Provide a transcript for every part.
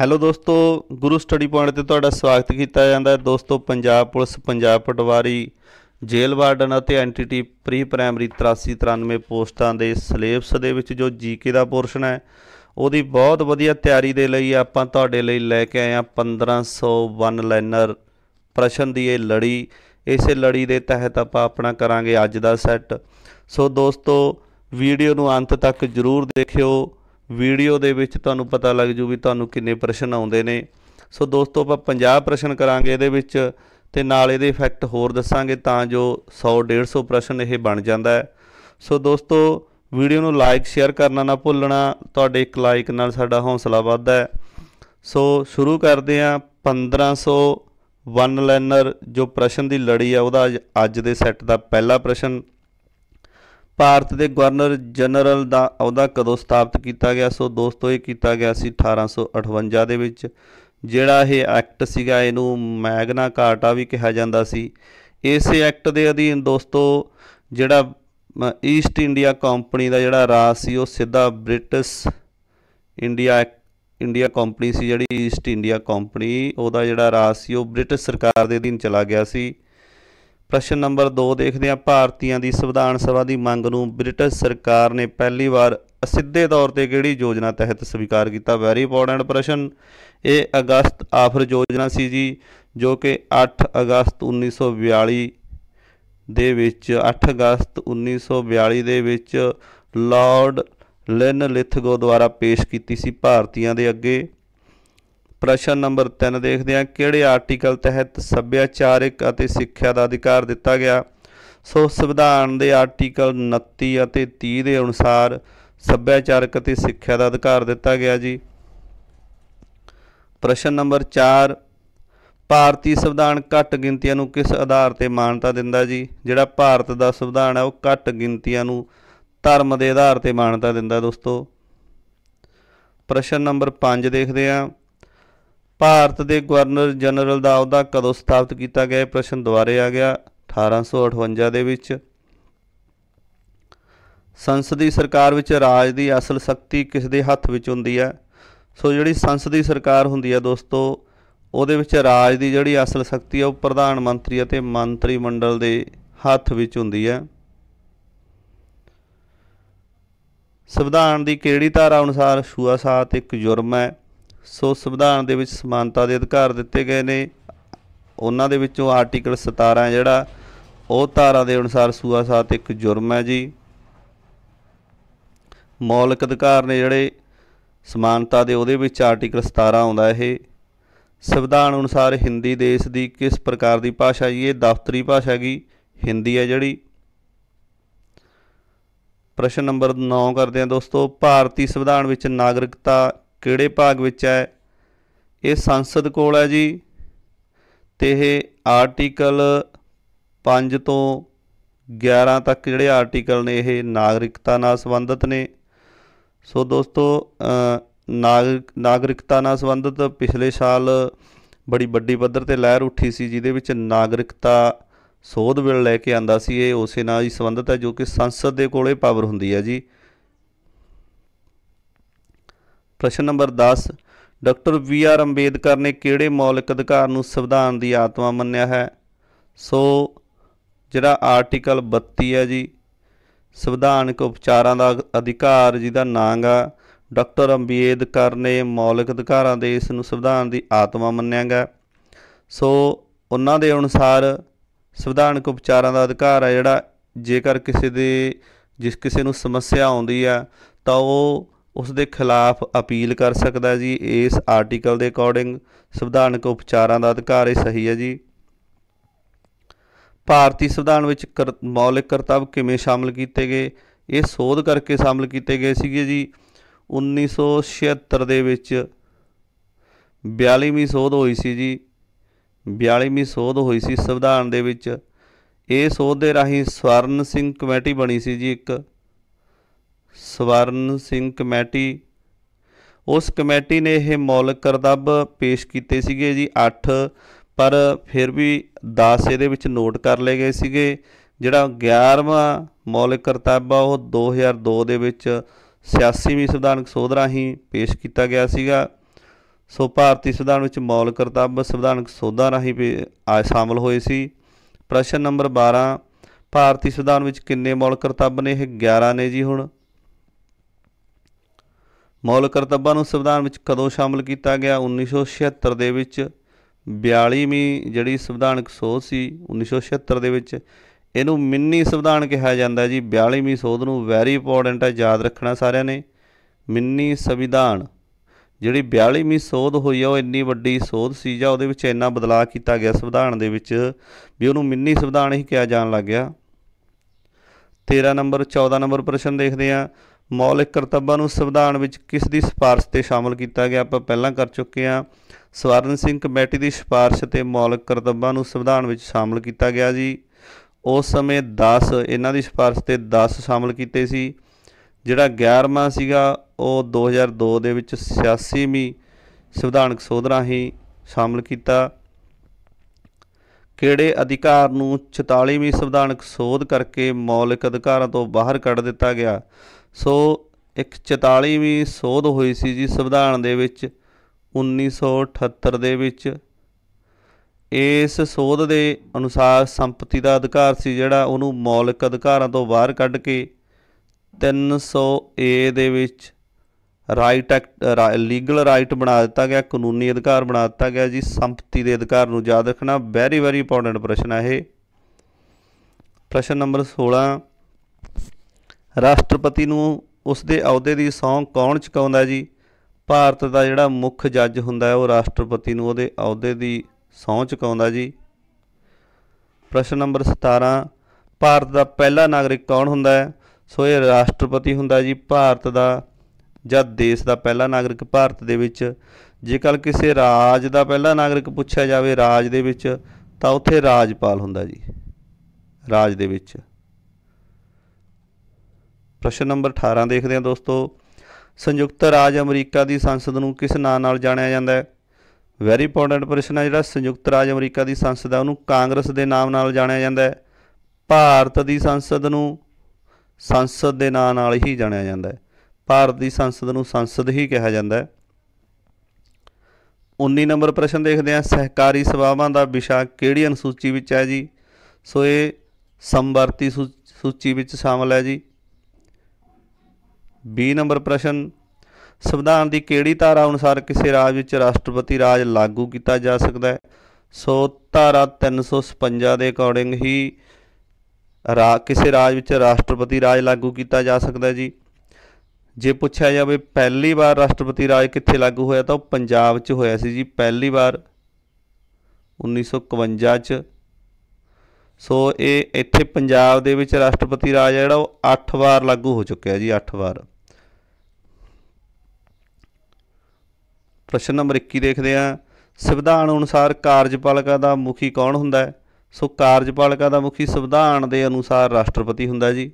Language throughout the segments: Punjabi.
ਹੈਲੋ ਦੋਸਤੋ ਗੁਰੂ ਸਟੱਡੀ ਪੁਆਇੰਟ ਤੇ ਤੁਹਾਡਾ ਸਵਾਗਤ ਕੀਤਾ ਜਾਂਦਾ ਹੈ ਦੋਸਤੋ ਪੰਜਾਬ ਪੁਲਿਸ ਪੰਜਾਬ ਪਟਵਾਰੀ ਜੇਲ੍ਹ ਵਾਰਡਨ ਅਤੇ ਐਂਟੀਟੀ ਪ੍ਰੀ ਪ੍ਰਾਇਮਰੀ 83 93 ਪੋਸਟਾਂ ਦੇ ਸਿਲੇਬਸ ਦੇ ਵਿੱਚ ਜੋ ਜੀਕੇ ਦਾ ਪੋਰਸ਼ਨ ਹੈ ਉਹਦੀ ਬਹੁਤ ਵਧੀਆ ਤਿਆਰੀ ਦੇ ਲਈ ਆਪਾਂ ਤੁਹਾਡੇ ਲਈ ਲੈ ਕੇ ਆਏ ਆ 1501 ਲਾਈਨਰ ਪ੍ਰਸ਼ਨ ਦੀ ਇਹ ਲੜੀ ਇਸੇ ਲੜੀ ਦੇ ਤਹਿਤ ਆਪਾਂ ਆਪਣਾ ਕਰਾਂਗੇ ਅੱਜ ਦਾ ਸੈੱਟ ਸੋ ਦੋਸਤੋ ਵੀਡੀਓ ਨੂੰ ਅੰਤ ਤੱਕ ਜ਼ਰੂਰ ਦੇਖਿਓ ਵੀਡੀਓ ਦੇ ਵਿੱਚ ਤੁਹਾਨੂੰ ਪਤਾ ਲੱਗ ਜੂ ਵੀ ਤੁਹਾਨੂੰ ਕਿੰਨੇ ਪ੍ਰਸ਼ਨ ਆਉਂਦੇ ਨੇ ਸੋ ਦੋਸਤੋ ਆਪਾਂ 50 ਪ੍ਰਸ਼ਨ ਕਰਾਂਗੇ ਇਹਦੇ ਵਿੱਚ ਤੇ ਨਾਲ ਇਹਦੇ ਇਫੈਕਟ ਹੋਰ ਦੱਸਾਂਗੇ ਤਾਂ ਜੋ 100 150 ਪ੍ਰਸ਼ਨ ਇਹ ਬਣ ਜਾਂਦਾ ਹੈ ਸੋ ਦੋਸਤੋ ਵੀਡੀਓ ਨੂੰ ਲਾਈਕ ਸ਼ੇਅਰ ਕਰਨਾ ਨਾ ਭੁੱਲਣਾ ਤੁਹਾਡੇ ਇੱਕ ਲਾਈਕ ਨਾਲ ਸਾਡਾ ਹੌਸਲਾ ਵੱਧਦਾ ਹੈ ਸੋ ਸ਼ੁਰੂ ਕਰਦੇ ਹਾਂ 1500 ਵਨ ਲਾਈਨਰ ਜੋ ਪ੍ਰਸ਼ਨ ਦੀ ਲੜੀ ਆ ਉਹਦਾ ਅੱਜ ਦੇ ਸੈੱਟ ਦਾ ਪਹਿਲਾ ਪ੍ਰਸ਼ਨ ਭਾਰਤ ਦੇ ਗਵਰਨਰ ਜਨਰਲ ਦਾ ਅਹੁਦਾ ਕਦੋਂ ਸਥਾਪਿਤ ਕੀਤਾ ਗਿਆ ਸੋ ਦੋਸਤੋ ਇਹ ਕੀਤਾ ਗਿਆ ਸੀ 1858 ਦੇ ਵਿੱਚ ਜਿਹੜਾ ਇਹ ਐਕਟ ਸੀਗਾ ਇਹਨੂੰ ਮੈਗਨਾ ਕਾਰਟਾ ਵੀ ਕਿਹਾ ਜਾਂਦਾ ਸੀ ਇਸੇ ਐਕਟ ਦੇ ਅਧੀਨ ਦੋਸਤੋ ਜਿਹੜਾ ਈਸਟ ਇੰਡੀਆ ਕੰਪਨੀ ਦਾ ਜਿਹੜਾ ਰਾਜ ਸੀ ਉਹ ਸਿੱਧਾ ਬ੍ਰਿਟਿਸ਼ ਇੰਡੀਆ ਇੰਡੀਆ ਕੰਪਨੀ ਸੀ ਜਿਹੜੀ ਈਸਟ ਇੰਡੀਆ ਕੰਪਨੀ ਉਹਦਾ ਜਿਹੜਾ ਰਾਜ ਸੀ ਉਹ ਬ੍ਰਿਟਿਸ਼ ਸਰਕਾਰ ਦੇ ਅਧੀਨ ਚਲਾ ਗਿਆ ਸੀ ਪ੍ਰਸ਼ਨ ਨੰਬਰ 2 ਦੇਖਦੇ ਹਾਂ ਭਾਰਤੀਆਂ ਦੀ ਸੰਵਿਧਾਨ ਸਭਾ ਦੀ ਮੰਗ ਨੂੰ ਬ੍ਰਿਟਿਸ਼ ਸਰਕਾਰ ਨੇ ਪਹਿਲੀ ਵਾਰ ਅਸਿੱਧੇ ਤੌਰ ਤੇ ਕਿਹੜੀ ਯੋਜਨਾ ਤਹਿਤ ਸਵੀਕਾਰ ਕੀਤਾ ਵੈਰੀ ਇੰਪੋਰਟੈਂਟ ਪ੍ਰਸ਼ਨ ਇਹ ਅਗਸਤ ਆਫਰ ਯੋਜਨਾ ਸੀ ਜੀ ਜੋ ਕਿ 8 ਅਗਸਤ 1942 ਦੇ ਵਿੱਚ 8 ਅਗਸਤ 1942 ਦੇ ਵਿੱਚ ਲਾਰਡ ਲਿਨ ਲਿਥਗੋ ਦੁਆਰਾ ਪੇਸ਼ ਕੀਤੀ ਸੀ ਭਾਰਤੀਆਂ ਦੇ ਅੱਗੇ ਪ੍ਰਸ਼ਨ ਨੰਬਰ 3 ਦੇਖਦੇ ਹਾਂ ਕਿਹੜੇ ਆਰਟੀਕਲ ਤਹਿਤ ਸੱਭਿਆਚਾਰਿਕ ਅਤੇ ਸਿੱਖਿਆ ਦਾ ਅਧਿਕਾਰ ਦਿੱਤਾ ਗਿਆ ਸੋ ਸੰਵਿਧਾਨ ਦੇ ਆਰਟੀਕਲ 29 ਅਤੇ 30 ਦੇ ਅਨੁਸਾਰ ਸੱਭਿਆਚਾਰਕ ਅਤੇ ਸਿੱਖਿਆ ਦਾ ਅਧਿਕਾਰ ਦਿੱਤਾ ਗਿਆ ਜੀ ਪ੍ਰਸ਼ਨ ਨੰਬਰ 4 ਭਾਰਤੀ ਸੰਵਿਧਾਨ ਘੱਟ ਗਿਣਤੀਆਂ ਨੂੰ ਕਿਸ ਆਧਾਰ ਤੇ ਮਾਨਤਾ ਦਿੰਦਾ ਜੀ ਜਿਹੜਾ ਭਾਰਤ ਦਾ ਸੰਵਿਧਾਨ ਹੈ ਉਹ ਘੱਟ ਗਿਣਤੀਆਂ ਨੂੰ ਧਰਮ ਦੇ ਆਧਾਰ ਤੇ ਮਾਨਤਾ ਦਿੰਦਾ ਦੋਸਤੋ ਪ੍ਰਸ਼ਨ ਨੰਬਰ 5 ਦੇਖਦੇ ਹਾਂ ਭਾਰਤ ਦੇ ਗਵਰਨਰ ਜਨਰਲ ਦਾ ਅਹੁਦਾ ਕਦੋਂ ਸਥਾਪਿਤ ਕੀਤਾ ਗਿਆ ਪ੍ਰਸ਼ਨ ਦੁਬਾਰੇ ਆ ਗਿਆ 1858 ਦੇ ਵਿੱਚ ਸੰਸਦੀ ਸਰਕਾਰ ਵਿੱਚ ਰਾਜ ਦੀ ਅਸਲ ਸ਼ਕਤੀ ਕਿਸ ਦੇ ਹੱਥ ਵਿੱਚ ਹੁੰਦੀ ਹੈ ਸੋ ਜਿਹੜੀ ਸੰਸਦੀ ਸਰਕਾਰ ਹੁੰਦੀ ਹੈ ਦੋਸਤੋ ਉਹਦੇ ਵਿੱਚ ਰਾਜ ਦੀ ਜਿਹੜੀ ਅਸਲ ਸ਼ਕਤੀ ਹੈ ਉਹ ਪ੍ਰਧਾਨ ਮੰਤਰੀ ਅਤੇ ਮੰਤਰੀ ਮੰਡਲ ਦੇ ਹੱਥ ਵਿੱਚ ਹੁੰਦੀ ਹੈ ਸੰਵਿਧਾਨ ਦੀ ਕਿਹੜੀ ਧਾਰਾ ਅਨੁਸਾਰ ਸਾਤ ਇੱਕ ਜੁਰਮ ਹੈ ਸੋ ਸੰਵਿਧਾਨ ਦੇ ਵਿੱਚ ਸਮਾਨਤਾ ਦੇ ਅਧਿਕਾਰ ਦਿੱਤੇ ਗਏ ਨੇ ਉਹਨਾਂ ਦੇ ਵਿੱਚੋਂ ਆਰਟੀਕਲ 17 ਜਿਹੜਾ ਉਹ ਧਾਰਾ ਦੇ ਅਨੁਸਾਰ ਸੂਆ ਸਾਤ ਇੱਕ ਜੁਰਮ ਹੈ ਜੀ ਮੌਲਿਕ ਅਧਿਕਾਰ ਨੇ ਜਿਹੜੇ ਸਮਾਨਤਾ ਦੇ ਉਹਦੇ ਵਿੱਚ ਆਰਟੀਕਲ 17 ਆਉਂਦਾ ਇਹ ਸੰਵਿਧਾਨ ਅਨੁਸਾਰ ਹਿੰਦੀ ਦੇਸ਼ ਦੀ ਕਿਸ ਪ੍ਰਕਾਰ ਦੀ ਭਾਸ਼ਾ ਜੀ ਇਹ ਦਫ਼ਤਰੀ ਭਾਸ਼ਾ ਹੈਗੀ ਹਿੰਦੀ ਹੈ ਜਿਹੜੀ ਪ੍ਰਸ਼ਨ ਨੰਬਰ 9 ਕਰਦੇ ਆ ਦੋਸਤੋ ਭਾਰਤੀ ਸੰਵਿਧਾਨ ਵਿੱਚ ਨਾਗਰਿਕਤਾ ਕਿਹੜੇ ਭਾਗ ਵਿੱਚ ਹੈ ਇਹ ਸੰਸਦ ਕੋਲ ਹੈ ਜੀ ਤੇ ਇਹ ਆਰਟੀਕਲ 5 ਤੋਂ 11 ਤੱਕ ਜਿਹੜੇ ਆਰਟੀਕਲ ਨੇ ਇਹ ਨਾਗਰਿਕਤਾ ਨਾਲ ਸੰਬੰਧਿਤ ਨੇ ਸੋ ਦੋਸਤੋ ਨਾਗਰਿਕਤਾ ਨਾਲ ਸੰਬੰਧਿਤ ਪਿਛਲੇ ਸਾਲ ਬੜੀ ਵੱਡੀ ਪੱਧਰ ਤੇ ਲਹਿਰ ਉੱਠੀ ਸੀ ਜਿਹਦੇ ਵਿੱਚ ਨਾਗਰਿਕਤਾ ਸੋਧ ਬਿੱਲ ਲੈ ਕੇ ਆਂਦਾ ਸੀ ਇਹ ਉਸੇ ਨਾਲ ਹੀ ਸੰਬੰਧਿਤ ਹੈ ਜੋ ਕਿ ਸੰਸਦ ਦੇ ਕੋਲੇ ਪਾਵਰ ਹੁੰਦੀ ਹੈ ਜੀ ਪ੍ਰਸ਼ਨ number 10 doctor B R Ambedkar ਨੇ ਕਿਹੜੇ ਮੌਲਿਕ ਅਧਿਕਾਰ ਨੂੰ ਸੰਵਿਧਾਨ ਦੀ ਆਤਮਾ ਮੰਨਿਆ ਹੈ ਸੋ ਜਿਹੜਾ ਆਰਟੀਕਲ 32 ਹੈ ਜੀ ਸੰਵਿਧਾਨਕ ਉਪਚਾਰਾਂ ਦਾ ਅਧਿਕਾਰ ਜਿਹਦਾ ਨਾਂ ਆ ਡਾਕਟਰ ਅੰਬੇਦਕਰ ਨੇ ਮੌਲਿਕ ਅਧਿਕਾਰਾਂ ਦੇ ਇਸ ਨੂੰ ਸੰਵਿਧਾਨ ਦੀ ਆਤਮਾ ਮੰਨਿਆਗਾ ਸੋ ਉਹਨਾਂ ਦੇ ਅਨੁਸਾਰ ਸੰਵਿਧਾਨਕ ਉਪਚਾਰਾਂ ਦਾ ਅਧਿਕਾਰ ਹੈ ਜਿਹੜਾ ਜੇਕਰ ਕਿਸੇ ਦੇ ਜਿਸ ਕਿਸੇ ਨੂੰ ਸਮੱਸਿਆ ਆਉਂਦੀ ਆ ਤਾਂ ਉਹ ਉਸ ਦੇ ਖਿਲਾਫ ਅਪੀਲ ਕਰ ਸਕਦਾ ਜੀ ਇਸ ਆਰਟੀਕਲ ਦੇ ਅਕੋਰਡਿੰਗ ਸੰਵਿਧਾਨਕ ਉਪਚਾਰਾਂ ਦਾ ਅਧਿਕਾਰ ਹੀ ਸਹੀ ਹੈ ਜੀ ਭਾਰਤੀ ਸੰਵਿਧਾਨ ਵਿੱਚ ਮੌਲਿਕ ਕਰਤੱਵ ਕਿਵੇਂ ਸ਼ਾਮਲ ਕੀਤੇ ਗਏ ਇਹ ਸੋਧ ਕਰਕੇ ਸ਼ਾਮਲ ਕੀਤੇ ਗਏ ਸੀਗੇ ਜੀ 1976 ਦੇ ਵਿੱਚ 42ਵੀਂ ਸੋਧ ਹੋਈ ਸੀ ਜੀ 42ਵੀਂ ਸੋਧ ਹੋਈ ਸੀ ਸੰਵਿਧਾਨ ਦੇ ਵਿੱਚ ਇਹ ਸੋਧ ਦੇ ਰਾਹੀਂ ਸਵਰਨ ਸਿੰਘ ਕਮੇਟੀ ਬਣੀ ਸੀ ਜੀ ਇੱਕ ਸਵਰਨ ਸਿੰਘ ਕਮੇਟੀ ਉਸ ਕਮੇਟੀ ਨੇ ਇਹ ਮੌਲਿਕ ਕਰਤੱਵ ਪੇਸ਼ ਕੀਤੇ ਸੀਗੇ ਜੀ 8 ਪਰ ਫਿਰ ਵੀ 10 ਇਹਦੇ ਵਿੱਚ ਨੋਟ ਕਰ ਲਏ ਗਏ ਸੀਗੇ ਜਿਹੜਾ 11ਵਾਂ ਮੌਲਿਕ ਕਰਤੱਵ ਆ ਉਹ 2002 ਦੇ ਵਿੱਚ 86ਵੀਂ ਸੰਵਿਧਾਨਕ ਸੋਧ ਰਾਹੀਂ ਪੇਸ਼ ਕੀਤਾ ਗਿਆ ਸੀਗਾ ਸੋ ਭਾਰਤੀ ਸੰਵਿਧਾਨ ਵਿੱਚ ਮੌਲਿਕ ਕਰਤੱਵ ਸੰਵਿਧਾਨਕ ਸੋਧਾਂ ਰਾਹੀਂ ਆ ਸ਼ਾਮਲ ਹੋਏ ਸੀ ਪ੍ਰਸ਼ਨ ਨੰਬਰ 12 ਭਾਰਤੀ ਸੰਵਿਧਾਨ ਵਿੱਚ ਕਿੰਨੇ ਮੌਲਿਕ ਕਰਤੱਵ ਨੇ ਇਹ 11 ਨੇ ਜੀ ਹੁਣ ਮੌਲਿਕ ਕਰਤੱਵਾਂ ਨੂੰ ਸੰਵਿਧਾਨ ਵਿੱਚ ਕਦੋਂ ਸ਼ਾਮਲ ਕੀਤਾ ਗਿਆ 1976 ਦੇ ਵਿੱਚ 42ਵੀਂ ਜਿਹੜੀ ਸੰਵਿਧਾਨਕ ਸੋਧ ਸੀ 1976 ਦੇ ਵਿੱਚ ਇਹਨੂੰ ਮਿੰਨੀ ਸੰਵਿਧਾਨ ਕਿਹਾ ਜਾਂਦਾ ਜੀ 42ਵੀਂ ਸੋਧ ਨੂੰ ਵੈਰੀ ਇੰਪੋਰਟੈਂਟ ਹੈ ਯਾਦ ਰੱਖਣਾ ਸਾਰਿਆਂ ਨੇ ਮਿੰਨੀ ਸੰਵਿਧਾਨ ਜਿਹੜੀ 42ਵੀਂ ਸੋਧ ਹੋਈ ਆ ਉਹ ਇੰਨੀ ਵੱਡੀ ਸੋਧ ਸੀ ਜਾਂ ਉਹਦੇ ਵਿੱਚ ਇੰਨਾ ਬਦਲਾਅ ਕੀਤਾ ਗਿਆ ਸੰਵਿਧਾਨ ਦੇ ਵਿੱਚ ਵੀ ਉਹਨੂੰ ਮਿੰਨੀ ਸੰਵਿਧਾਨ ਹੀ ਕਿਹਾ ਜਾਣ ਲੱਗ ਗਿਆ 13 ਨੰਬਰ 14 ਨੰਬਰ ਪ੍ਰਸ਼ਨ ਦੇਖਦੇ ਆ ਮੌਲਿਕ ਕਰਤੱਵਾਂ ਨੂੰ ਸੰਵਿਧਾਨ ਵਿੱਚ ਕਿਸ ਦੀ ਸਿਫਾਰਿਸ਼ ਤੇ ਸ਼ਾਮਲ ਕੀਤਾ ਗਿਆ ਆਪਾਂ ਪਹਿਲਾਂ ਕਰ ਚੁੱਕੇ ਆ ਸਵਰਨ ਸਿੰਘ ਕਮੇਟੀ ਦੀ ਸਿਫਾਰਿਸ਼ ਤੇ ਮੌਲਿਕ ਕਰਤੱਵਾਂ ਨੂੰ ਸੰਵਿਧਾਨ ਵਿੱਚ ਸ਼ਾਮਲ ਕੀਤਾ ਗਿਆ ਜੀ ਉਸ ਸਮੇਂ 10 ਇਹਨਾਂ ਦੀ ਸਿਫਾਰਿਸ਼ ਤੇ 10 ਸ਼ਾਮਲ ਕੀਤੇ ਸੀ ਜਿਹੜਾ 11ਵਾਂ ਸੀਗਾ ਉਹ 2002 ਦੇ ਵਿੱਚ 86ਵੀਂ ਸੰਵਿਧਾਨਕ ਸੋਧ ਰਾਹੀਂ ਸ਼ਾਮਲ ਕੀਤਾ ਕਿਹੜੇ ਅਧਿਕਾਰ ਨੂੰ 44ਵੀਂ ਸੰਵਿਧਾਨਕ ਸੋਧ ਕਰਕੇ ਮੌਲਿਕ ਅਧਿਕਾਰਾਂ ਤੋਂ ਬਾਹਰ ਕੱਢ ਦਿੱਤਾ ਗਿਆ ਸੋ 144ਵੀਂ ਸੋਧ ਹੋਈ ਸੀ ਜੀ ਸੰਵਿਧਾਨ ਦੇ ਵਿੱਚ 1978 ਦੇ ਵਿੱਚ ਇਸ ਸੋਧ ਦੇ ਅਨੁਸਾਰ ਸੰਪਤੀ ਦਾ ਅਧਿਕਾਰ ਸੀ ਜਿਹੜਾ ਉਹਨੂੰ ਮੌਲਿਕ ਅਧਿਕਾਰਾਂ ਤੋਂ ਬਾਹਰ ਕੱਢ ਕੇ 300A ਦੇ ਵਿੱਚ ਰਾਈਟ ਐਕਟ ਲੀਗਲ ਰਾਈਟ ਬਣਾ ਦਿੱਤਾ ਗਿਆ ਕਾਨੂੰਨੀ ਅਧਿਕਾਰ ਬਣਾ ਦਿੱਤਾ ਗਿਆ ਜੀ ਸੰਪਤੀ ਦੇ ਅਧਿਕਾਰ ਨੂੰ ਯਾਦ ਰੱਖਣਾ ਵੈਰੀ ਵੈਰੀ ਇੰਪੋਰਟੈਂਟ ਪ੍ਰਸ਼ਨ ਹੈ ਇਹ ਪ੍ਰਸ਼ਨ ਨੰਬਰ 16 ਰਾਸ਼ਟਰਪਤੀ ਨੂੰ ਉਸ ਦੇ ਅਹੁਦੇ ਦੀ ਸੌਂ ਕੌਣ ਚੁਕਾਉਂਦਾ ਜੀ ਭਾਰਤ ਦਾ ਜਿਹੜਾ ਮੁੱਖ ਜੱਜ ਹੁੰਦਾ ਹੈ ਉਹ ਰਾਸ਼ਟਰਪਤੀ ਨੂੰ ਉਹਦੇ ਅਹੁਦੇ ਦੀ ਸੌਂ ਚੁਕਾਉਂਦਾ ਜੀ ਪ੍ਰਸ਼ਨ ਨੰਬਰ 17 ਭਾਰਤ ਦਾ ਪਹਿਲਾ ਨਾਗਰਿਕ ਕੌਣ ਹੁੰਦਾ ਹੈ ਸੋ ਇਹ ਰਾਸ਼ਟਰਪਤੀ ਹੁੰਦਾ ਜੀ ਭਾਰਤ ਦਾ ਜਾਂ ਦੇਸ਼ ਦਾ ਪਹਿਲਾ ਨਾਗਰਿਕ ਭਾਰਤ ਦੇ ਵਿੱਚ ਜੇਕਰ ਕਿਸੇ ਰਾਜ ਦਾ ਪਹਿਲਾ ਨਾਗਰਿਕ ਪੁੱਛਿਆ ਜਾਵੇ ਰਾਜ ਦੇ ਵਿੱਚ ਤਾਂ ਉੱਥੇ ਰਾਜਪਾਲ ਹੁੰਦਾ ਜੀ ਰਾਜ ਦੇ ਵਿੱਚ ਪ੍ਰਸ਼ਨ ਨੰਬਰ 18 ਦੇਖਦੇ ਹਾਂ ਦੋਸਤੋ ਸੰਯੁਕਤ ਰਾਜ ਅਮਰੀਕਾ ਦੀ ਸੰਸਦ ਨੂੰ ਕਿਸ ਨਾਂ ਨਾਲ ਜਾਣਿਆ ਜਾਂਦਾ ਹੈ ਵੈਰੀ ਇੰਪੋਰਟੈਂਟ ਪ੍ਰਸ਼ਨ ਹੈ ਜਿਹੜਾ ਸੰਯੁਕਤ ਰਾਜ ਅਮਰੀਕਾ ਦੀ ਸੰਸਦ ਹੈ ਉਹਨੂੰ ਕਾਂਗਰਸ ਦੇ ਨਾਮ ਨਾਲ ਜਾਣਿਆ ਜਾਂਦਾ ਹੈ ਭਾਰਤ ਦੀ ਸੰਸਦ ਨੂੰ ਸੰਸਦ ਦੇ ਨਾਂ ਨਾਲ ਹੀ ਜਾਣਿਆ ਜਾਂਦਾ ਹੈ ਭਾਰਤ ਦੀ ਸੰਸਦ ਨੂੰ ਸੰਸਦ ਹੀ ਕਿਹਾ ਜਾਂਦਾ ਹੈ 19 ਨੰਬਰ ਪ੍ਰਸ਼ਨ ਦੇਖਦੇ ਹਾਂ ਸਹਿਕਾਰੀ ਸਭਾਵਾਂ ਦਾ ਵਿਸ਼ਾ ਕਿਹੜੀ ਅਨੁਸੂਚੀ ਵਿੱਚ ਹੈ ਜੀ ਸੋ ਇਹ ਸੰਵਰਤੀ ਸੂਚੀ ਵਿੱਚ ਸ਼ਾਮਲ ਹੈ ਜੀ ਬੀ ਨੰਬਰ ਪ੍ਰਸ਼ਨ ਸੰਵਿਧਾਨ ਦੀ ਕਿਹੜੀ ਧਾਰਾ ਅਨੁਸਾਰ ਕਿਸੇ ਰਾਜ ਵਿੱਚ ਰਾਸ਼ਟਰਪਤੀ ਰਾਜ ਲਾਗੂ ਕੀਤਾ ਜਾ ਸਕਦਾ ਹੈ ਸੋ ਧਾਰਾ 356 ਦੇ ਅਕੋਰਡਿੰਗ ਹੀ ਰਾ ਕਿਸੇ ਰਾਜ ਵਿੱਚ ਰਾਸ਼ਟਰਪਤੀ ਰਾਜ ਲਾਗੂ ਕੀਤਾ ਜਾ ਸਕਦਾ ਜੀ ਜੇ ਪੁੱਛਿਆ ਜਾਵੇ ਪਹਿਲੀ ਵਾਰ ਰਾਸ਼ਟਰਪਤੀ ਰਾਜ ਕਿੱਥੇ ਲਾਗੂ ਹੋਇਆ ਤਾਂ ਉਹ ਪੰਜਾਬ 'ਚ ਹੋਇਆ ਸੀ ਜੀ ਪਹਿਲੀ ਵਾਰ 1951 'ਚ ਸੋ ਇਹ ਇੱਥੇ ਪੰਜਾਬ ਦੇ ਵਿੱਚ ਰਾਸ਼ਟਰਪਤੀ ਰਾਜ ਜਿਹੜਾ ਉਹ 8 ਵਾਰ ਲਾਗੂ ਹੋ ਚੁੱਕਿਆ ਜੀ 8 ਵਾਰ ਪ੍ਰਸ਼ਨ ਨੰਬਰ 21 ਦੇਖਦੇ ਆ ਸੰਵਿਧਾਨ ਅਨੁਸਾਰ ਕਾਰਜਪਾਲਿਕਾ ਦਾ ਮੁਖੀ ਕੌਣ ਹੁੰਦਾ ਹੈ ਸੋ ਕਾਰਜਪਾਲਿਕਾ ਦਾ ਮੁਖੀ ਸੰਵਿਧਾਨ ਦੇ ਅਨੁਸਾਰ ਰਾਸ਼ਟਰਪਤੀ ਹੁੰਦਾ ਜੀ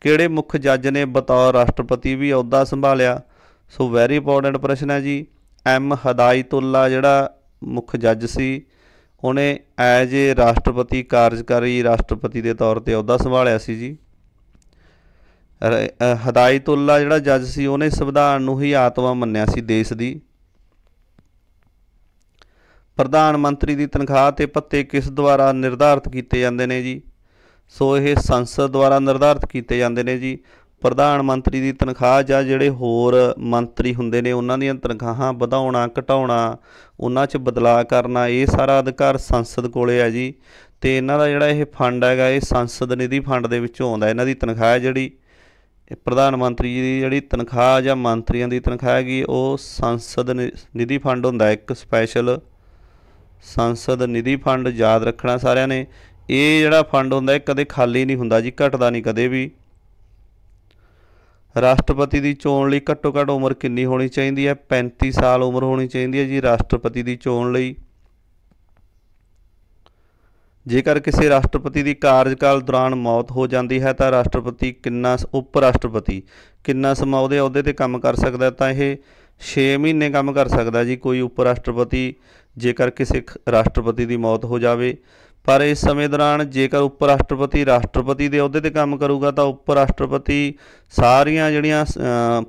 ਕਿਹੜੇ ਮੁੱਖ ਜੱਜ ਨੇ ਬਤੌਰ ਰਾਸ਼ਟਰਪਤੀ ਵੀ ਅਹੁਦਾ ਸੰਭਾਲਿਆ ਸੋ ਵੈਰੀ ਇੰਪੋਰਟੈਂਟ ਪ੍ਰਸ਼ਨ ਹੈ ਜੀ ਐਮ ਹਦਾਇਤੁੱਲਾ ਜਿਹੜਾ ਮੁੱਖ ਜੱਜ ਸੀ ਉਹਨੇ ਐਜ ਏ ਰਾਸ਼ਟਰਪਤੀ ਕਾਰਜਕਾਰੀ ਰਾਸ਼ਟਰਪਤੀ ਦੇ ਤੌਰ ਤੇ ਅਹੁਦਾ ਸੰਭਾਲਿਆ ਸੀ ਜੀ ਹਦਾਇਤੁੱਲਾ ਜਿਹੜਾ ਜੱਜ ਸੀ ਉਹਨੇ ਸੰਵਿਧਾਨ ਨੂੰ ਹੀ ਆਤਮਾ ਮੰਨਿਆ ਸੀ ਦੇਸ਼ ਦੀ ਪ੍ਰਧਾਨ ਮੰਤਰੀ ਦੀ ਤਨਖਾਹ ਤੇ ਭੱਤੇ ਕਿਸ ਦੁਆਰਾ ਨਿਰਧਾਰਿਤ ਕੀਤੇ ਜਾਂਦੇ ਨੇ ਜੀ ਸੋ ਇਹ ਸੰਸਦ ਦੁਆਰਾ ਨਿਰਧਾਰਿਤ ਕੀਤੇ ਜਾਂਦੇ ਨੇ ਜੀ ਪ੍ਰਧਾਨ ਮੰਤਰੀ ਦੀ ਤਨਖਾਹ ਜਾਂ ਜਿਹੜੇ ਹੋਰ ਮੰਤਰੀ ਹੁੰਦੇ ਨੇ ਉਹਨਾਂ ਦੀਆਂ ਤਨਖਾਹਾਂ ਵਧਾਉਣਾ ਘਟਾਉਣਾ ਉਹਨਾਂ 'ਚ ਬਦਲਾਅ ਕਰਨਾ ਇਹ ਸਾਰਾ ਅਧਿਕਾਰ ਸੰਸਦ ਕੋਲੇ ਆ ਜੀ ਤੇ ਇਹਨਾਂ ਦਾ ਜਿਹੜਾ ਇਹ ਫੰਡ ਹੈਗਾ ਇਹ ਸੰਸਦ ਨਿਧੀ ਫੰਡ ਦੇ ਵਿੱਚੋਂ ਆਉਂਦਾ ਇਹਨਾਂ ਦੀ ਤਨਖਾਹ ਜਿਹੜੀ ਪ੍ਰਧਾਨ ਮੰਤਰੀ ਦੀ ਜਿਹੜੀ ਤਨਖਾਹ ਜਾਂ ਮੰਤਰੀਆਂ ਦੀ ਤਨਖਾਹ ਹੈਗੀ ਉਹ ਸੰਸਦ ਨਿਧੀ ਫੰਡ ਹੁੰਦਾ ਇੱਕ ਸਪੈਸ਼ਲ ਸੰਸਦ ਨਿਧੀ ਫੰਡ ਯਾਦ ਰੱਖਣਾ ਸਾਰਿਆਂ ਨੇ ਇਹ ਜਿਹੜਾ ਫੰਡ ਹੁੰਦਾ ਇਹ ਕਦੇ ਖਾਲੀ ਨਹੀਂ ਹੁੰਦਾ ਜੀ ਘਟਦਾ ਨਹੀਂ ਕਦੇ ਵੀ ਰਾਸ਼ਟਰਪਤੀ ਦੀ ਚੋਣ ਲਈ ਘੱਟੋ ਘੱਟ ਉਮਰ ਕਿੰਨੀ ਹੋਣੀ ਚਾਹੀਦੀ ਹੈ 35 ਸਾਲ ਉਮਰ ਹੋਣੀ ਚਾਹੀਦੀ ਹੈ ਜੀ ਰਾਸ਼ਟਰਪਤੀ ਦੀ ਚੋਣ ਲਈ ਜੇਕਰ ਕਿਸੇ ਰਾਸ਼ਟਰਪਤੀ ਦੀ ਕਾਰਜਕਾਲ ਦੌਰਾਨ ਮੌਤ ਹੋ ਜਾਂਦੀ ਹੈ ਤਾਂ ਰਾਸ਼ਟਰਪਤੀ ਕਿੰਨਾ ਉਪ ਰਾਸ਼ਟਰਪਤੀ ਕਿੰਨਾ ਸਮਾਂ ਉਹਦੇ ਅਹੁਦੇ ਤੇ ਕੰਮ ਕਰ ਸਕਦਾ ਤਾਂ ਇਹ 6 ਮਹੀਨੇ ਕੰਮ ਕਰ ਸਕਦਾ ਜੀ ਕੋਈ ਉਪ ਰਾਸ਼ਟਰਪਤੀ ਜੇਕਰ ਕਿਸੇ ਰਾਸ਼ਟਰਪਤੀ ਦੀ ਮੌਤ ਹੋ ਜਾਵੇ ਪਰ ਇਸ ਸਮੇਂ ਦੌਰਾਨ ਜੇਕਰ ਉਪ ਰਾਸ਼ਟਰਪਤੀ ਰਾਸ਼ਟਰਪਤੀ ਦੇ ਅਹੁਦੇ ਤੇ ਕੰਮ ਕਰੂਗਾ ਤਾਂ ਉਪ ਰਾਸ਼ਟਰਪਤੀ ਸਾਰੀਆਂ ਜਿਹੜੀਆਂ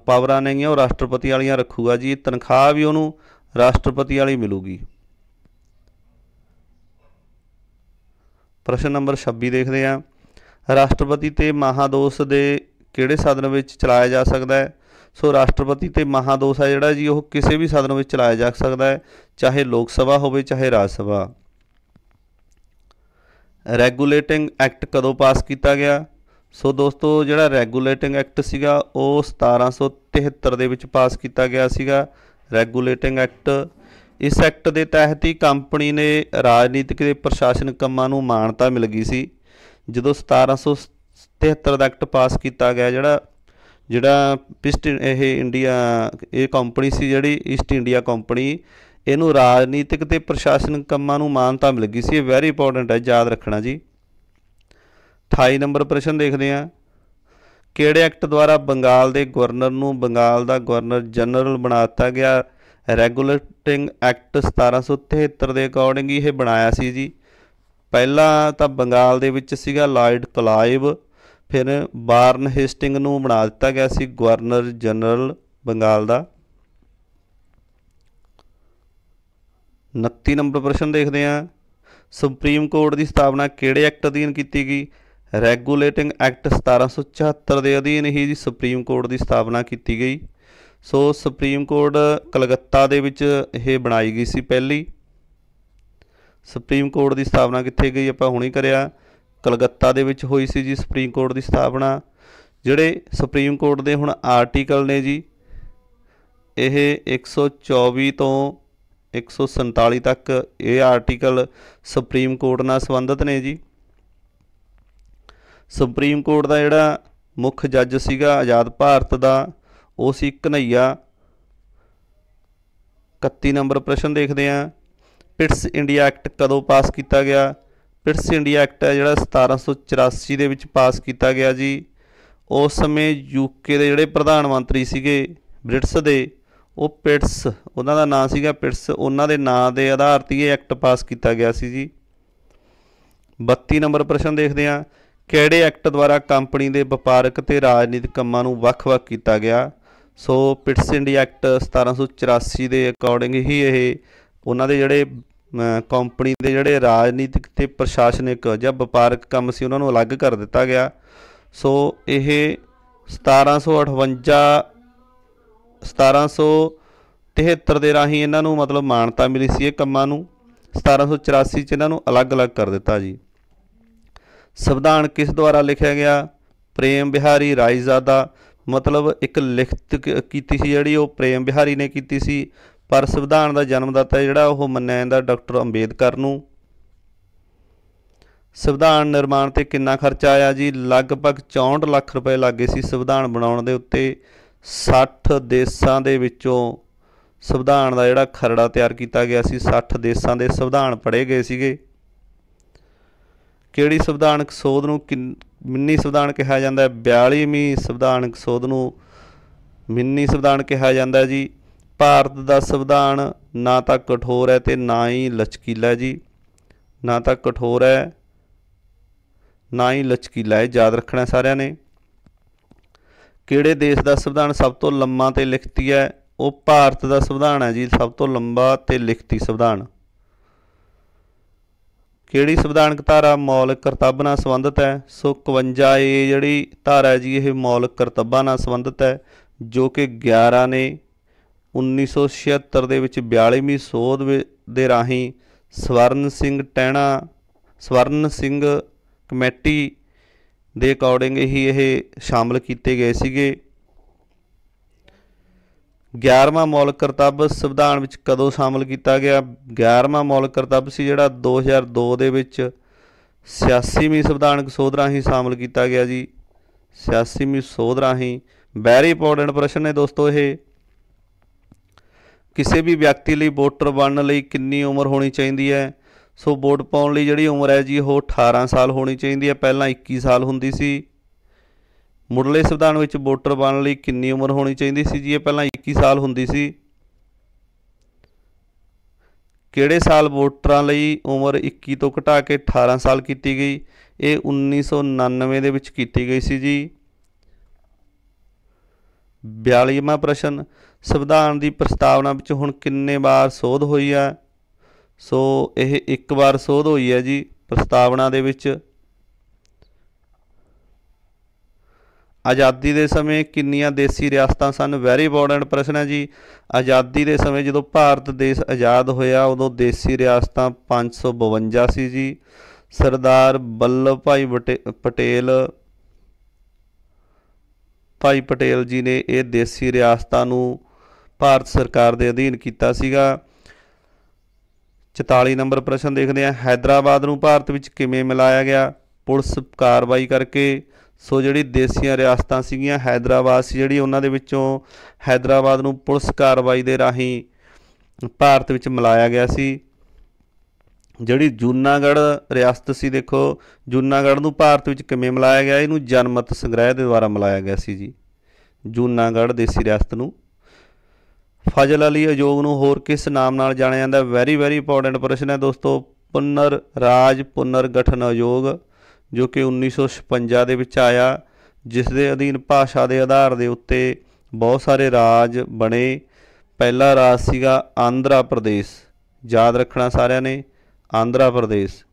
ਪਾਵਰਾਂ ਨੇਗੀਆਂ ਉਹ ਰਾਸ਼ਟਰਪਤੀ ਵਾਲੀਆਂ ਰੱਖੂਗਾ ਜੀ ਤਨਖਾਹ ਵੀ ਉਹਨੂੰ ਰਾਸ਼ਟਰਪਤੀ ਵਾਲੀ ਮਿਲੂਗੀ ਪ੍ਰਸ਼ਨ ਨੰਬਰ 26 ਦੇਖਦੇ ਆ ਰਾਸ਼ਟਰਪਤੀ ਤੇ ਮਹਾਦੋਸ ਦੇ ਕਿਹੜੇ ਸਦਨ ਵਿੱਚ ਚਲਾਇਆ ਜਾ ਸਕਦਾ ਹੈ ਸੋ ਰਾਸ਼ਟਰਪਤੀ ਤੇ ਮਹਾਦੋਸ ਆ ਜਿਹੜਾ ਜੀ ਉਹ ਕਿਸੇ ਵੀ ਸਦਨ ਵਿੱਚ ਚਲਾਇਆ ਜਾ ਸਕਦਾ ਹੈ ਚਾਹੇ ਲੋਕ ਸਭਾ ਹੋਵੇ ਚਾਹੇ ਰਾਜ ਸਭਾ ਰੈਗੂਲੇਟਿੰਗ ਐਕਟ ਕਦੋਂ ਪਾਸ ਕੀਤਾ ਗਿਆ ਸੋ ਦੋਸਤੋ ਜਿਹੜਾ ਰੈਗੂਲੇਟਿੰਗ ਐਕਟ ਸੀਗਾ ਉਹ 1773 ਦੇ ਵਿੱਚ ਪਾਸ ਕੀਤਾ ਗਿਆ ਸੀਗਾ ਰੈਗੂਲੇਟਿੰਗ ਐਕਟ ਇਸ ਐਕਟ ਦੇ ਤਹਿਤ ਹੀ ਕੰਪਨੀ ਨੇ ਰਾਜਨੀਤਿਕ ਤੇ ਪ੍ਰਸ਼ਾਸਨਿਕ ਕੰਮਾਂ ਨੂੰ ਮਾਨਤਾ ਮਿਲ ਗਈ ਸੀ ਜਦੋਂ 1773 ਦਾ ਐਕਟ ਪਾਸ ਕੀਤਾ ਗਿਆ ਜਿਹੜਾ ਜਿਹੜਾ ਪਿਸਟ ਇਹ ਇੰਡੀਆ ਇਹ ਕੰਪਨੀ ਸੀ ਜਿਹੜੀ ਈਸਟ ਇੰਡੀਆ ਕੰਪਨੀ ਇਹਨੂੰ ਰਾਜਨੀਤਿਕ ਤੇ ਪ੍ਰਸ਼ਾਸਨਿਕ ਕੰਮਾਂ ਨੂੰ ਮਾਨਤਾ ਮਿਲ ਗਈ ਸੀ ਇਹ ਵੈਰੀ ਇੰਪੋਰਟੈਂਟ ਹੈ ਯਾਦ ਰੱਖਣਾ ਜੀ 28 ਨੰਬਰ ਪ੍ਰਸ਼ਨ ਦੇਖਦੇ ਆ ਕਿਹੜੇ ਐਕਟ ਦੁਆਰਾ ਬੰਗਾਲ ਦੇ ਗਵਰਨਰ ਨੂੰ ਬੰਗਾਲ ਦਾ ਗਵਰਨਰ ਜਨਰਲ ਬਣਾਤਾ ਗਿਆ ਰੈਗੂਲੇਟਿੰਗ ਐਕਟ 1773 ਦੇ ਅਕੋਰਡਿੰਗ ਇਹ ਬਣਾਇਆ ਸੀ ਜੀ ਪਹਿਲਾਂ ਤਾਂ ਬੰਗਾਲ ਦੇ ਵਿੱਚ ਸੀਗਾ ਲਾਇਡ ਕਲਾਈਵ ਫਿਰ ਬਾਰਨ ਹਿਸਟਿੰਗ ਨੂੰ ਬਣਾ ਦਿੱਤਾ ਗਿਆ ਸੀ ਗਵਰਨਰ ਜਨਰਲ ਬੰਗਾਲ ਦਾ 29 ਨੰਬਰ ਪ੍ਰਸ਼ਨ ਦੇਖਦੇ ਹਾਂ ਸੁਪਰੀਮ ਕੋਰਟ ਦੀ ਸਥਾਪਨਾ ਕਿਹੜੇ ਐਕਟ ਅਧੀਨ ਕੀਤੀ ਗਈ ਰੈਗੂਲੇਟਿੰਗ ਐਕਟ 1774 ਦੇ ਅਧੀਨ ਹੀ ਜੀ ਸੁਪਰੀਮ ਕੋਰਟ ਦੀ ਸਥਾਪਨਾ ਕੀਤੀ ਗਈ ਸੋ ਸੁਪਰੀਮ ਕੋਰਟ ਕਲਕੱਤਾ ਦੇ ਵਿੱਚ ਇਹ ਬਣਾਈ ਗਈ ਸੀ ਪਹਿਲੀ ਸੁਪਰੀਮ ਕੋਰਟ ਦੀ ਸਥਾਪਨਾ ਕਿੱਥੇ ਗਈ ਆਪਾਂ ਹੁਣੇ ਕਰਿਆ ਕਲਕੱਤਾ ਦੇ ਵਿੱਚ ਹੋਈ ਸੀ ਜੀ ਸੁਪਰੀਮ ਕੋਰਟ ਦੀ ਸਥਾਪਨਾ ਜਿਹੜੇ ਸੁਪਰੀਮ ਕੋਰਟ ਦੇ ਹੁਣ ਆਰਟੀਕਲ ਨੇ ਜੀ ਇਹ 124 ਤੋਂ 147 ਤੱਕ ਇਹ ਆਰਟੀਕਲ ਸੁਪਰੀਮ ਕੋਰਟ ਨਾਲ ਸੰਬੰਧਿਤ ਨੇ ਜੀ ਸੁਪਰੀਮ ਕੋਰਟ ਦਾ ਜਿਹੜਾ ਮੁੱਖ ਜੱਜ ਸੀਗਾ ਆਜ਼ਾਦ ਭਾਰਤ ਦਾ ਉਹ ਸੀ ਕਨਈਆ 31 ਨੰਬਰ ਪ੍ਰਸ਼ਨ ਦੇਖਦੇ ਆ ਪਿਟਸ ਇੰਡੀਆ ਐਕਟ ਕਦੋਂ ਪਾਸ ਕੀਤਾ ਗਿਆ ਪਿਟਸ ਇੰਡੀਆ ਐਕਟ ਹੈ ਜਿਹੜਾ 1784 ਦੇ ਵਿੱਚ ਪਾਸ ਕੀਤਾ ਗਿਆ ਜੀ ਉਸ ਸਮੇਂ ਯੂਕੇ ਦੇ ਜਿਹੜੇ ਪ੍ਰਧਾਨ ਮੰਤਰੀ ਸੀਗੇ ਬ੍ਰਿਟਿਸ਼ ਦੇ ਉਹ ਪਿਟਸ ਉਹਨਾਂ ਦਾ ਨਾਂ ਸੀਗਾ ਪਿਟਸ ਉਹਨਾਂ ਦੇ ਨਾਂ ਦੇ ਆਧਾਰ ਤੇ ਇਹ ਐਕਟ ਪਾਸ ਕੀਤਾ ਗਿਆ ਸੀ ਜੀ 32 ਨੰਬਰ ਪ੍ਰਸ਼ਨ ਦੇਖਦੇ ਹਾਂ ਕਿਹੜੇ ਐਕਟ ਦੁਆਰਾ ਕੰਪਨੀ ਦੇ ਵਪਾਰਕ ਤੇ ਰਾਜਨੀਤਿਕ ਕੰਮਾਂ ਨੂੰ ਵੱਖ-ਵੱਖ ਕੀਤਾ ਗਿਆ ਸੋ ਪਿਟਸ ਇੰਡੀਆ ਐਕਟ 1784 ਦੇ ਅਕੋਰਡਿੰਗ ਹੀ ਇਹ ਉਹਨਾਂ ਦੇ ਜਿਹੜੇ ਕੰਪਨੀ ਦੇ ਜਿਹੜੇ ਰਾਜਨੀਤਿਕ ਤੇ ਪ੍ਰਸ਼ਾਸਨਿਕ ਜਾਂ ਵਪਾਰਕ ਕੰਮ ਸੀ ਉਹਨਾਂ ਨੂੰ ਅਲੱਗ ਕਰ ਦਿੱਤਾ ਗਿਆ ਸੋ ਇਹ 1758 1773 ਦੇ ਰਾਹੀਂ ਇਹਨਾਂ ਨੂੰ ਮਤਲਬ ਮਾਨਤਾ ਮਿਲੀ ਸੀ ਇਹ ਕੰਮਾਂ ਨੂੰ 1784 ਚ ਇਹਨਾਂ ਨੂੰ ਅਲੱਗ-ਅਲੱਗ ਕਰ ਦਿੱਤਾ ਜੀ ਸੰਵਿਧਾਨ ਕਿਸ ਦੁਆਰਾ ਲਿਖਿਆ ਗਿਆ ਪ੍ਰੇਮ ਬਿਹਾਰੀ ਰਾਇਜ਼ਾਦਾ ਮਤਲਬ ਇੱਕ ਲਿਖਤ ਕੀਤੀ ਸੀ ਜਿਹੜੀ ਉਹ ਪ੍ਰੇਮ ਬਿਹਾਰੀ ਨੇ ਕੀਤੀ ਸੀ ਪਰ ਸੰਵਿਧਾਨ ਦਾ ਜਨਮਦਾਤਾ ਜਿਹੜਾ ਉਹ ਮੰਨਿਆ ਜਾਂਦਾ ਡਾਕਟਰ ਅੰਬੇਦਕਰ ਨੂੰ ਸੰਵਿਧਾਨ ਨਿਰਮਾਣ ਤੇ ਕਿੰਨਾ ਖਰਚਾ ਆਇਆ ਜੀ ਲਗਭਗ 64 ਲੱਖ ਰੁਪਏ ਲੱਗੇ ਸੀ ਸੰਵਿਧਾਨ ਬਣਾਉਣ ਦੇ ਉੱਤੇ 60 ਦੇਸ਼ਾਂ ਦੇ ਵਿੱਚੋਂ ਸੰਵਿਧਾਨ ਦਾ ਜਿਹੜਾ ਖਰੜਾ ਤਿਆਰ ਕੀਤਾ ਗਿਆ ਸੀ 60 ਦੇਸ਼ਾਂ ਦੇ ਸੰਵਿਧਾਨ ਪੜ੍ਹੇ ਗਏ ਸੀਗੇ ਕਿਹੜੀ ਸੰਵਿਧਾਨਕ ਸੋਧ ਨੂੰ ਮਿੰਨੀ ਸੰਵਿਧਾਨ ਕਿਹਾ ਜਾਂਦਾ ਹੈ 42ਵੀਂ ਸੰਵਿਧਾਨਕ ਸੋਧ ਨੂੰ ਮਿੰਨੀ ਸੰਵਿਧਾਨ ਕਿਹਾ ਜਾਂਦਾ ਹੈ ਜੀ ਭਾਰਤ ਦਾ ਸੰਵਿਧਾਨ ਨਾ ਤਾਂ ਕਠੋਰ ਹੈ ਤੇ ਨਾ ਹੀ ਲਚਕੀਲਾ ਜੀ ਨਾ ਤਾਂ ਕਠੋਰ ਹੈ ਨਾ ਹੀ ਲਚਕੀਲਾ ਹੈ ਯਾਦ ਰੱਖਣਾ ਸਾਰਿਆਂ ਨੇ ਕਿਹੜੇ ਦੇਸ਼ ਦਾ ਸੰਵਿਧਾਨ ਸਭ ਤੋਂ ਲੰਮਾ ਤੇ ਲਿਖਤੀ ਹੈ ਉਹ ਭਾਰਤ ਦਾ ਸੰਵਿਧਾਨ ਹੈ ਜੀ ਸਭ ਤੋਂ ਲੰਬਾ ਤੇ ਲਿਖਤੀ ਸੰਵਿਧਾਨ ਕਿਹੜੀ ਸੰਵਿਧਾਨਕ ਧਾਰਾ ਮੌਲਿਕ ਕਰਤੱਵ ਨਾਲ ਸੰਬੰਧਿਤ ਹੈ ਸੋ 51 ਏ ਜਿਹੜੀ ਧਾਰਾ ਹੈ ਜੀ ਇਹ ਮੌਲਿਕ ਕਰਤੱਵਾਂ ਨਾਲ ਸੰਬੰਧਿਤ ਹੈ ਜੋ ਕਿ 11 ਨੇ 1976 ਦੇ ਵਿੱਚ 42ਵੀਂ ਸੋਧ ਦੇ ਰਾਹੀਂ ਸਵਰਨ ਸਿੰਘ ਟਹਿਣਾ ਸਵਰਨ ਸਿੰਘ ਕਮੇਟੀ ਦੇ ਅਕੋਰਡਿੰਗ ਹੀ ਇਹ ਸ਼ਾਮਲ ਕੀਤੇ ਗਏ ਸੀਗੇ 11ਵਾਂ ਮੌਲਿਕ ਕਰਤੱਵ ਸੰਵਿਧਾਨ ਵਿੱਚ ਕਦੋਂ ਸ਼ਾਮਲ ਕੀਤਾ ਗਿਆ 11ਵਾਂ ਮੌਲਿਕ ਕਰਤੱਵ ਸੀ ਜਿਹੜਾ 2002 ਦੇ ਵਿੱਚ 86ਵੀਂ ਸੰਵਿਧਾਨਕ ਸੋਧ ਰਾਹੀਂ ਸ਼ਾਮਲ ਕੀਤਾ ਗਿਆ ਜੀ 86ਵੀਂ ਸੋਧ ਰਾਹੀਂ ਵੈਰੀ ਇੰਪੋਰਟੈਂਟ ਪ੍ਰਸ਼ਨ ਹੈ ਦੋਸਤੋ ਇਹ ਕਿਸੇ ਵੀ ਵਿਅਕਤੀ ਲਈ ਵੋਟਰ ਬਣਨ ਲਈ ਕਿੰਨੀ ਉਮਰ ਹੋਣੀ ਚਾਹੀਦੀ ਹੈ ਸੋ ਵੋਟ ਪਾਉਣ ਲਈ ਜਿਹੜੀ ਉਮਰ ਹੈ ਜੀ ਉਹ 18 ਸਾਲ ਹੋਣੀ ਚਾਹੀਦੀ ਹੈ ਪਹਿਲਾਂ 21 ਸਾਲ ਹੁੰਦੀ ਸੀ ਮੁੱਢਲੇ ਸੰਵਿਧਾਨ ਵਿੱਚ ਵੋਟਰ ਬਣਨ ਲਈ ਕਿੰਨੀ ਉਮਰ ਹੋਣੀ ਚਾਹੀਦੀ ਸੀ ਜੀ ਇਹ ਪਹਿਲਾਂ 21 ਸਾਲ ਹੁੰਦੀ ਸੀ ਕਿਹੜੇ ਸਾਲ ਵੋਟਰਾਂ ਲਈ ਉਮਰ 21 ਤੋਂ ਘਟਾ ਕੇ 18 ਸਾਲ ਕੀਤੀ ਗਈ ਇਹ 1999 ਦੇ ਵਿੱਚ ਕੀਤੀ ਗਈ ਸੀ ਜੀ 42ਵਾਂ ਪ੍ਰਸ਼ਨ ਸੰਵਿਧਾਨ ਦੀ ਪ੍ਰਸਤਾਵਨਾ ਵਿੱਚ ਹੁਣ ਕਿੰਨੇ ਵਾਰ ਸੋਧ ਹੋਈ ਆ ਸੋ ਇਹ ਇੱਕ ਵਾਰ ਸੋਧ ਹੋਈ ਹੈ ਜੀ ਪ੍ਰਸਤਾਵਨਾ ਦੇ ਵਿੱਚ ਆਜ਼ਾਦੀ ਦੇ ਸਮੇਂ ਕਿੰਨੀਆਂ ਦੇਸੀ ਰਿਆਸਤਾਂ ਸਨ ਵੈਰੀ ਇੰਪੋਰਟੈਂਟ ਪ੍ਰਸ਼ਨ ਹੈ ਜੀ ਆਜ਼ਾਦੀ ਦੇ ਸਮੇਂ ਜਦੋਂ ਭਾਰਤ ਦੇਸ਼ ਆਜ਼ਾਦ ਹੋਇਆ ਉਦੋਂ ਦੇਸੀ ਰਿਆਸਤਾਂ 552 ਸੀ ਜੀ ਸਰਦਾਰ ਬੱਲਭ ਭਾਈ ਪਟੇਲ ਭਾਈ ਪਟੇਲ ਜੀ ਨੇ ਇਹ ਦੇਸੀ ਰਿਆਸਤਾਂ ਨੂੰ ਭਾਰਤ ਸਰਕਾਰ ਦੇ ਅਧੀਨ ਕੀਤਾ ਸੀਗਾ 44 ਨੰਬਰ ਪ੍ਰਸ਼ਨ ਦੇਖਦੇ ਹਾਂ ਹైదరాబాద్ ਨੂੰ ਭਾਰਤ ਵਿੱਚ ਕਿਵੇਂ ਮਿਲਾਇਆ ਗਿਆ ਪੁਲਿਸ ਕਾਰਵਾਈ ਕਰਕੇ ਸੋ ਜਿਹੜੀ ਦੇਸੀਆਂ ਰਿਆਸਤਾਂ ਸੀਗੀਆਂ ਹైదరాబాద్ ਸੀ ਜਿਹੜੀ ਉਹਨਾਂ ਦੇ ਵਿੱਚੋਂ ਹైదరాబాద్ ਨੂੰ ਪੁਲਿਸ ਕਾਰਵਾਈ ਦੇ ਰਾਹੀਂ ਭਾਰਤ ਵਿੱਚ ਮਿਲਾਇਆ ਗਿਆ ਸੀ ਜਿਹੜੀ ਜੂਨਾਗੜ੍ਹ ਰਿਆਸਤ ਸੀ ਦੇਖੋ ਜੂਨਾਗੜ੍ਹ ਨੂੰ ਭਾਰਤ ਵਿੱਚ ਕਿਵੇਂ ਮਿਲਾਇਆ ਗਿਆ ਇਹਨੂੰ ਜਨਮਤ ਸੰਗ੍ਰਹਿ ਦੇ ਦੁਆਰਾ ਮਿਲਾਇਆ ਗਿਆ ਸੀ ਜੀ ਜੂਨਾਗੜ੍ਹ ਦੇਸੀ ਰਿਆਸਤ ਨੂੰ ਫਜ਼ਲ ਅਲੀ ਅਯੋਗ ਨੂੰ ਹੋਰ ਕਿਸ ਨਾਮ ਨਾਲ ਜਾਣਿਆ ਜਾਂਦਾ ਵੈਰੀ ਵੈਰੀ ਇੰਪੋਰਟੈਂਟ ਪ੍ਰਸ਼ਨ ਹੈ ਦੋਸਤੋ ਪੁਨਰ ਰਾਜ ਪੁਨਰ ਗਠਨ ਅਯੋਗ ਜੋ ਕਿ 1956 ਦੇ ਵਿੱਚ ਆਇਆ ਜਿਸ ਦੇ ਅਧੀਨ ਭਾਸ਼ਾ ਦੇ ਆਧਾਰ ਦੇ ਉੱਤੇ ਬਹੁਤ ਸਾਰੇ ਰਾਜ ਬਣੇ ਪਹਿਲਾ ਰਾਜ ਸੀਗਾ ਆਂਧਰਾ ਪ੍ਰਦੇਸ਼ ਯਾਦ ਰੱਖਣਾ ਸਾਰਿਆਂ ਨੇ ਆਂਧਰਾ ਪ੍ਰਦੇਸ਼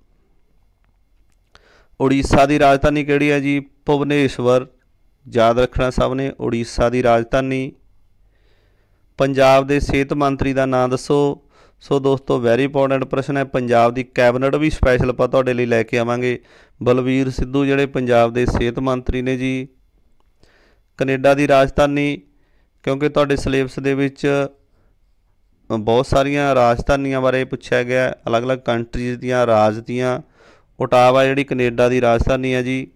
ਉੜੀਸਾ ਦੀ ਰਾਜਧਾਨੀ ਕਿਹੜੀ ਹੈ ਜੀ ਭੁਵਨੇਸ਼ਵਰ ਯਾਦ ਰੱਖਣਾ ਸਭ ਨੇ ਉੜੀਸਾ ਦੀ ਰਾਜਧਾਨੀ ਪੰਜਾਬ ਦੇ ਸਿਹਤ ਮੰਤਰੀ ਦਾ ਨਾਮ ਦੱਸੋ ਸੋ ਦੋਸਤੋ ਵੈਰੀ ਇੰਪੋਰਟੈਂਟ ਪ੍ਰਸ਼ਨ ਹੈ ਪੰਜਾਬ ਦੀ ਕੈਬਨਟ ਵੀ ਸਪੈਸ਼ਲ ਆਪਾਂ ਤੁਹਾਡੇ ਲਈ ਲੈ ਕੇ ਆਵਾਂਗੇ ਬਲਵੀਰ ਸਿੱਧੂ ਜਿਹੜੇ ਪੰਜਾਬ ਦੇ ਸਿਹਤ ਮੰਤਰੀ ਨੇ ਜੀ ਕੈਨੇਡਾ ਦੀ ਰਾਜਧਾਨੀ ਕਿਉਂਕਿ ਤੁਹਾਡੇ ਸਿਲੇਬਸ ਦੇ ਵਿੱਚ ਬਹੁਤ ਸਾਰੀਆਂ ਰਾਜਧਾਨੀਆਂ ਬਾਰੇ ਪੁੱਛਿਆ ਗਿਆ ਅਲੱਗ-ਅਲੱਗ ਕੰਟਰੀਜ਼ ਦੀਆਂ ਰਾਜ ਦੀਆਂ ਓਟਾਵਾ ਜਿਹੜੀ ਕੈਨੇਡਾ ਦੀ ਰਾਜਧਾਨੀ ਹੈ ਜੀ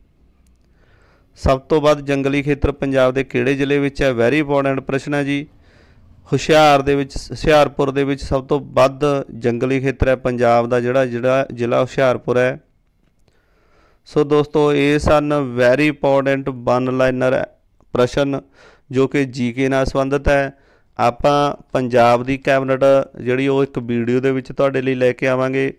ਸਭ ਤੋਂ ਵੱਧ ਜੰਗਲੀ ਖੇਤਰ ਪੰਜਾਬ ਦੇ ਕਿਹੜੇ ਜ਼ਿਲ੍ਹੇ ਵਿੱਚ ਹੈ ਵੈਰੀ ਇੰਪੋਰਟੈਂਟ ਪ੍ਰਸ਼ਨ ਹੈ ਜੀ ਹੁਸ਼ਿਆਰ ਦੇ ਵਿੱਚ ਹੁਸ਼ਿਆਰਪੁਰ ਦੇ ਵਿੱਚ ਸਭ ਤੋਂ ਵੱਧ ਜੰਗਲੀ ਖੇਤਰ ਹੈ ਪੰਜਾਬ ਦਾ ਜਿਹੜਾ ਜਿਹੜਾ ਜ਼ਿਲ੍ਹਾ ਹੁਸ਼ਿਆਰਪੁਰ ਹੈ ਸੋ ਦੋਸਤੋ ਇਹ ਸਨ ਵੈਰੀ ਇੰਪੋਰਟੈਂਟ ਵਨ ਲਾਈਨਰ ਪ੍ਰਸ਼ਨ ਜੋ ਕਿ ਜੀਕੇ ਨਾਲ ਸੰਬੰਧਿਤ ਹੈ ਆਪਾਂ ਪੰਜਾਬ ਦੀ ਕੈਬਨਟ ਜਿਹੜੀ ਉਹ ਇੱਕ ਵੀਡੀਓ ਦੇ ਵਿੱਚ ਤੁਹਾਡੇ ਲਈ ਲੈ ਕੇ ਆਵਾਂਗੇ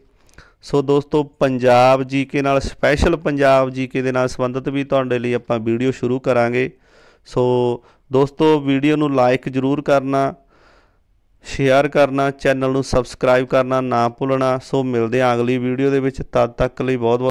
ਸੋ ਦੋਸਤੋ ਪੰਜਾਬ ਜੀਕੇ ਨਾਲ ਸਪੈਸ਼ਲ ਪੰਜਾਬ ਜੀਕੇ ਦੇ ਨਾਲ ਸੰਬੰਧਿਤ ਵੀ ਤੁਹਾਡੇ ਲਈ ਆਪਾਂ ਵੀਡੀਓ ਸ਼ੁਰੂ ਕਰਾਂਗੇ ਸੋ ਦੋਸਤੋ ਵੀਡੀਓ ਨੂੰ ਲਾਈਕ ਜ਼ਰੂਰ ਕਰਨਾ ਸ਼ੇਅਰ ਕਰਨਾ ਚੈਨਲ ਨੂੰ ਸਬਸਕ੍ਰਾਈਬ ਕਰਨਾ ਨਾ ਭੁੱਲਣਾ ਸੋ ਮਿਲਦੇ ਆਂ ਅਗਲੀ ਵੀਡੀਓ ਦੇ ਵਿੱਚ ਤਦ ਤੱਕ ਲਈ ਬਹੁਤ